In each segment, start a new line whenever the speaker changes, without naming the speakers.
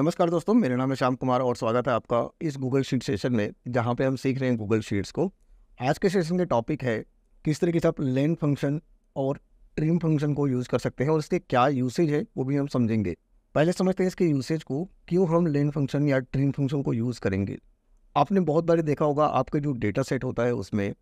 नमस्कार दोस्तों मेरा नाम है श्याम कुमार और स्वागत है आपका इस गूगल शीट सेशन में जहाँ पे हम सीख रहे हैं गूगल शीट्स को आज के सेशन के टॉपिक है किस तरीके से आप लेन फंक्शन और ट्रिम फंक्शन को यूज़ कर सकते हैं और इसके क्या यूसेज है वो भी हम समझेंगे पहले समझते हैं इसके यूसेज को क्यों हम लेन फंक्शन या ट्रिम फंक्शन को यूज़ करेंगे आपने बहुत बार देखा होगा आपके जो डेटा सेट होता है उसमें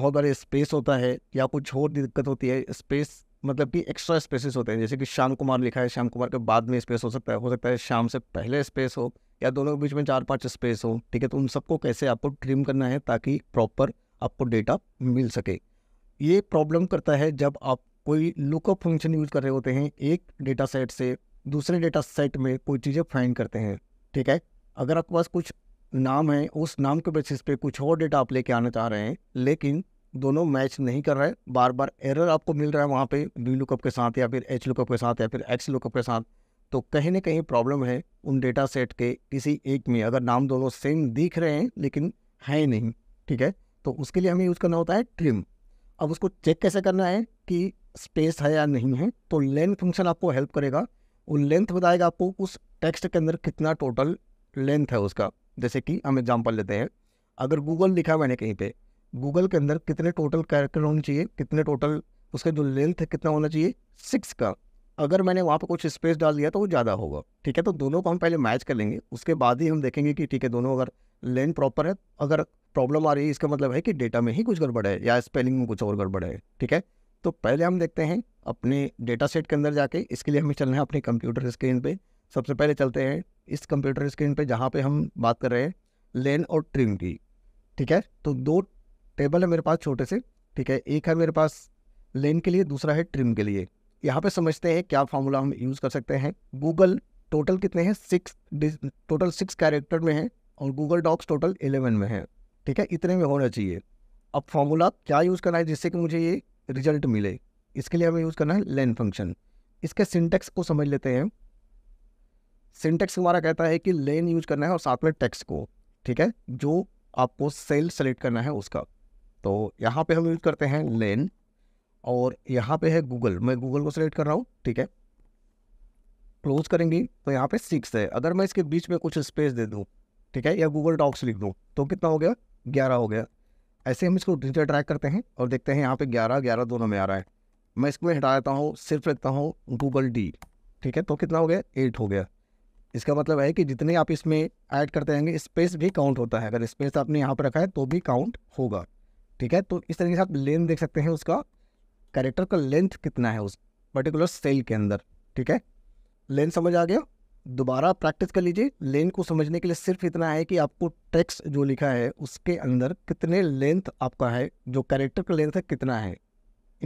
बहुत बार स्पेस होता है या कुछ और दिक्कत होती है स्पेस मतलब कि एक्स्ट्रा स्पेसिस होते हैं जैसे कि श्याम कुमार लिखा है श्याम कुमार के बाद में स्पेस हो सकता है हो सकता है श्याम से पहले स्पेस हो या दोनों के बीच में चार पाँच स्पेस हो ठीक है तो उन सबको कैसे आपको ट्रिम करना है ताकि प्रॉपर आपको डेटा मिल सके ये प्रॉब्लम करता है जब आप कोई लुकअप फंक्शन यूज कर रहे होते हैं एक डेटा सेट से दूसरे डेटा सेट में कोई चीज़ें फाइंड करते हैं ठीक है अगर आपके पास कुछ नाम है उस नाम के बेसिस पे कुछ और डेटा आप लेके आना चाह रहे हैं लेकिन दोनों मैच नहीं कर रहे बार बार एरर आपको मिल रहा है वहाँ पे बी लुकअप के साथ या फिर एच लुकअप के साथ या फिर एक्स लुकअप के साथ तो कहीं ना कहीं प्रॉब्लम है उन डेटा सेट के किसी एक में अगर नाम दोनों सेम दिख रहे हैं लेकिन है नहीं ठीक है तो उसके लिए हमें यूज़ करना होता है ट्रिम अब उसको चेक कैसे करना है कि स्पेस है या नहीं है तो लेंथ फंक्शन आपको हेल्प करेगा वो लेंथ बताएगा आपको उस टेक्स्ट के अंदर कितना टोटल लेंथ है उसका जैसे कि हम एग्जाम्पल लेते हैं अगर गूगल लिखा मैंने कहीं पर गूगल के अंदर कितने टोटल कैरेक्टर होने चाहिए कितने टोटल उसका जो लेंथ है कितना होना चाहिए सिक्स का अगर मैंने वहाँ पर कुछ स्पेस डाल दिया तो वो ज़्यादा होगा ठीक है तो दोनों को हम पहले मैच कर लेंगे उसके बाद ही हम देखेंगे कि ठीक है दोनों अगर लेंथ प्रॉपर है अगर प्रॉब्लम आ रही है इसका मतलब है कि डेटा में ही कुछ गड़बड़ है या स्पेलिंग में कुछ और गड़बड़ है ठीक है तो पहले हम देखते हैं अपने डेटा सेट के अंदर जाके इसके लिए हमें चलना है अपने कंप्यूटर स्क्रीन पे सबसे पहले चलते हैं इस कंप्यूटर स्क्रीन पे जहाँ पे हम बात कर रहे हैं लेन और ट्रिम की ठीक है तो दो टेबल है मेरे पास छोटे से ठीक है एक है मेरे पास लेन के लिए दूसरा है ट्रिम के लिए यहाँ पे समझते हैं क्या फार्मूला हम यूज़ कर सकते हैं गूगल टोटल कितने हैं सिक्स टोटल सिक्स कैरेक्टर में है और गूगल डॉक्स टोटल एलेवन में है ठीक है इतने में होना चाहिए अब फार्मूला क्या यूज़ करना है जिससे कि मुझे ये रिजल्ट मिले इसके लिए हमें यूज़ करना है लेन फंक्शन इसके सिंटेक्स को समझ लेते हैं सिंटेक्स हमारा कहता है कि लेन यूज करना है और साथ में टेक्स्ट को ठीक है जो आपको सेल सेलेक्ट करना है उसका तो यहाँ पे हम यूज़ करते हैं लेन और यहाँ पे है गूगल मैं गूगल को सेलेक्ट कर रहा हूँ ठीक है क्लोज करेंगे तो यहाँ पे सिक्स है अगर मैं इसके बीच में कुछ स्पेस दे दूँ ठीक है या गूगल डॉक्स लिख दूँ तो कितना हो गया ग्यारह हो गया ऐसे हम इसको डिजिटल ट्रैक करते हैं और देखते हैं यहाँ पे ग्यारह ग्यारह दोनों में आ रहा है मैं इसमें हटा देता हूँ सिर्फ लिखता हूँ गूगल डी ठीक है तो कितना हो गया एट हो गया इसका मतलब है कि जितने आप इसमें ऐड करते रहेंगे स्पेस भी काउंट होता है अगर स्पेस आपने यहाँ पर रखा है तो भी काउंट होगा ठीक है तो इस तरीके से आप लेंथ देख सकते हैं उसका कैरेक्टर का लेंथ कितना है उस पर्टिकुलर सेल के अंदर ठीक है लेंथ समझ आ गया दोबारा प्रैक्टिस कर लीजिए लेन को समझने के लिए सिर्फ इतना है कि आपको टेक्स्ट जो लिखा है उसके अंदर कितने लेंथ आपका है जो कैरेक्टर का लेंथ है कितना है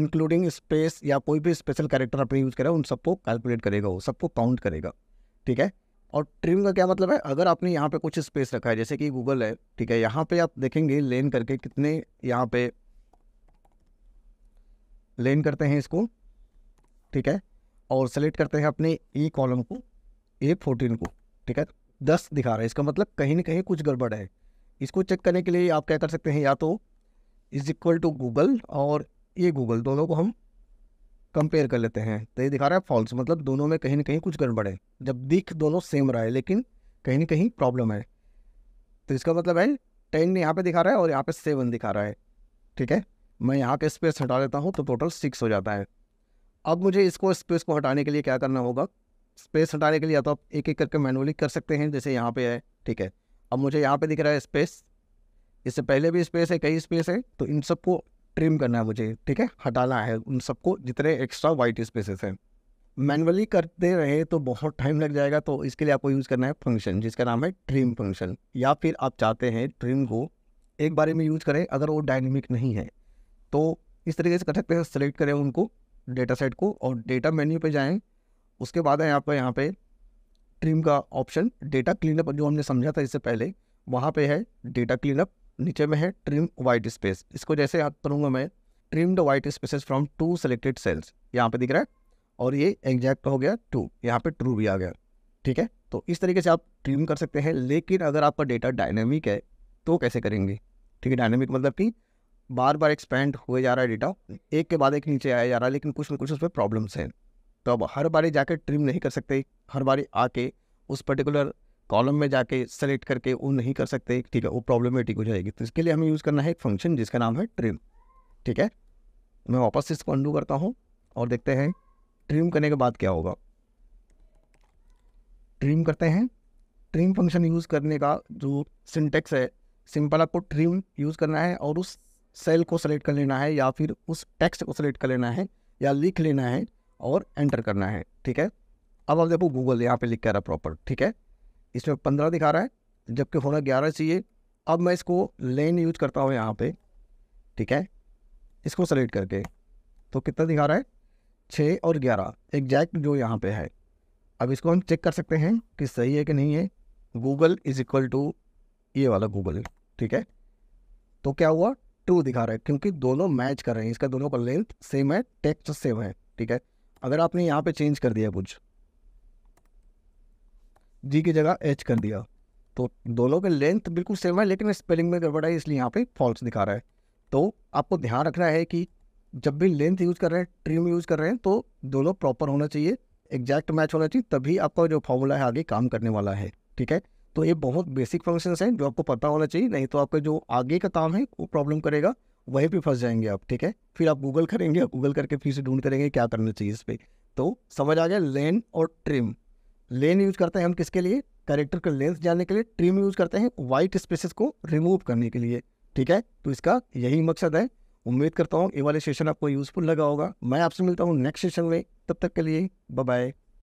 इंक्लूडिंग स्पेस या कोई भी स्पेशल कैरेक्टर आपने यूज़ करा उन सबको कैलकुलेट करेगा वो सबको काउंट करेगा ठीक है और ट्रिम का क्या मतलब है अगर आपने यहाँ पे कुछ स्पेस रखा है जैसे कि गूगल है ठीक है यहाँ पे आप देखेंगे लेन करके कितने यहाँ पे लेन करते हैं इसको ठीक है और सेलेक्ट करते हैं अपने ई e कॉलम को ए फोर्टीन को ठीक है दस दिखा रहा है इसका मतलब कहीं ना कहीं कुछ गड़बड़ है इसको चेक करने के लिए आप क्या कर सकते हैं या तो इज़ इक्वल टू गूगल और ये गूगल दोनों को हम कंपेयर कर लेते हैं तो ये दिखा रहा है फॉल्स मतलब दोनों में कहीं ना कहीं कुछ गड़बड़ है जब दिख दोनों सेम रहा है लेकिन कहीं ना कहीं प्रॉब्लम है तो इसका मतलब है टेन यहाँ पे दिखा रहा है और यहाँ पे सेवन दिखा रहा है ठीक है मैं यहाँ के स्पेस हटा लेता हूँ तो टोटल सिक्स हो जाता है अब मुझे इसको स्पेस को हटाने के लिए क्या करना होगा स्पेस हटाने के लिए या तो आप एक एक करके मैनुअली कर सकते हैं जैसे यहाँ पे है ठीक है अब मुझे यहाँ पे दिख रहा है स्पेस इससे पहले भी स्पेस है कई स्पेस है तो इन सबको ट्रिम करना है मुझे ठीक है हटाना है उन सबको जितने एक्स्ट्रा वाइट स्पेसेस हैं मैनुअली करते रहे तो बहुत टाइम लग जाएगा तो इसके लिए आपको यूज़ करना है फंक्शन जिसका नाम है ट्रिम फंक्शन या फिर आप चाहते हैं ट्रिम को एक बारे में यूज करें अगर वो डायनेमिक नहीं है तो इस तरीके से कर सकते हैं सेलेक्ट करें उनको डेटा सेट को और डेटा मेन्यू पे जाएं उसके बाद है आपका यहाँ पे ट्रिम का ऑप्शन डेटा क्लीनअप जो हमने समझा था इससे पहले वहाँ पे है डेटा क्लीनअप नीचे में है ट्रिम वाइट स्पेस इसको जैसे याद करूँगा मैं trimmed white spaces from two selected cells यहाँ पे दिख रहा है और ये एग्जैक्ट हो गया टू यहाँ पे ट्रू भी आ गया ठीक है तो इस तरीके से आप ट्रिम कर सकते हैं लेकिन अगर आपका डेटा डायनेमिक है तो कैसे करेंगे ठीक है डायनेमिक मतलब कि बार बार एक्सपेंड हुए जा रहा है डेटा एक के बाद एक नीचे आया जा रहा है लेकिन कुछ ना कुछ उसमें प्रॉब्लम्स हैं तो अब हर बारी जाके ट्रिम नहीं कर सकते हर बारी आके उस पर्टिकुलर कॉलम में जाके सेलेक्ट करके वो नहीं कर सकते ठीक है वो प्रॉब्लमेटिक हो जाएगी तो इसके लिए हमें यूज़ करना है एक फंक्शन जिसका नाम है ट्रिम ठीक है मैं वापस इसको अंडू करता हूँ और देखते हैं ट्रिम करने के बाद क्या होगा ट्रिम करते हैं ट्रिम फंक्शन यूज़ करने का जो सिंटेक्स है सिंपल आपको ट्रिम यूज़ करना है और उस सेल को सेलेक्ट कर लेना है या फिर उस टेक्स्ट को सेलेक्ट कर लेना है या लिख लेना है और एंटर करना है ठीक है अब आप देखो गूगल यहाँ पे लिख कर रहा प्रॉपर ठीक है इसमें पंद्रह दिखा रहा है जबकि होना ग्यारह चाहिए अब मैं इसको लेन यूज करता हूँ यहाँ पे ठीक है इसको सेलेक्ट करके तो कितना दिखा रहा है छः और ग्यारह एग्जैक्ट जो यहाँ पे है अब इसको हम चेक कर सकते हैं कि सही है कि नहीं है गूगल इज इक्वल टू ये वाला गूगल ठीक है तो क्या हुआ ट्रू दिखा रहा है क्योंकि दोनों मैच कर रहे हैं इसका दोनों का लेंथ सेम है टेक्स्ट सेम है ठीक है अगर आपने यहाँ पे चेंज कर दिया कुछ जी की जगह एच कर दिया तो दोनों के लेंथ बिल्कुल सेम है लेकिन स्पेलिंग में गड़बड़ है इसलिए यहाँ पे फॉल्स दिखा रहा है तो आपको ध्यान रखना है कि जब भी लेंथ यूज़ कर रहे हैं ट्रिम यूज़ कर रहे हैं तो दोनों प्रॉपर होना चाहिए एग्जैक्ट मैच होना चाहिए तभी आपका जो फॉर्मूला है आगे काम करने वाला है ठीक है तो ये बहुत बेसिक फंक्शन हैं जो आपको पता होना चाहिए नहीं तो आपका जो आगे का काम है वो प्रॉब्लम करेगा वहीं पर फंस जाएंगे आप ठीक है फिर आप गूगल करेंगे गूगल करके फिर से ढूंढ करेंगे क्या करना चाहिए इस पर तो समझ आ गया लेन और ट्रिम लेन यूज करते हैं हम किसके लिए करेक्टर का लेंस जानने के लिए ट्रिम यूज करते हैं व्हाइट स्पेसिस को रिमूव करने के लिए ठीक है तो इसका यही मकसद है उम्मीद करता हूँ ये वाले सेशन आपको यूजफुल लगा होगा मैं आपसे मिलता हूँ नेक्स्ट सेशन में तब तक के लिए बाय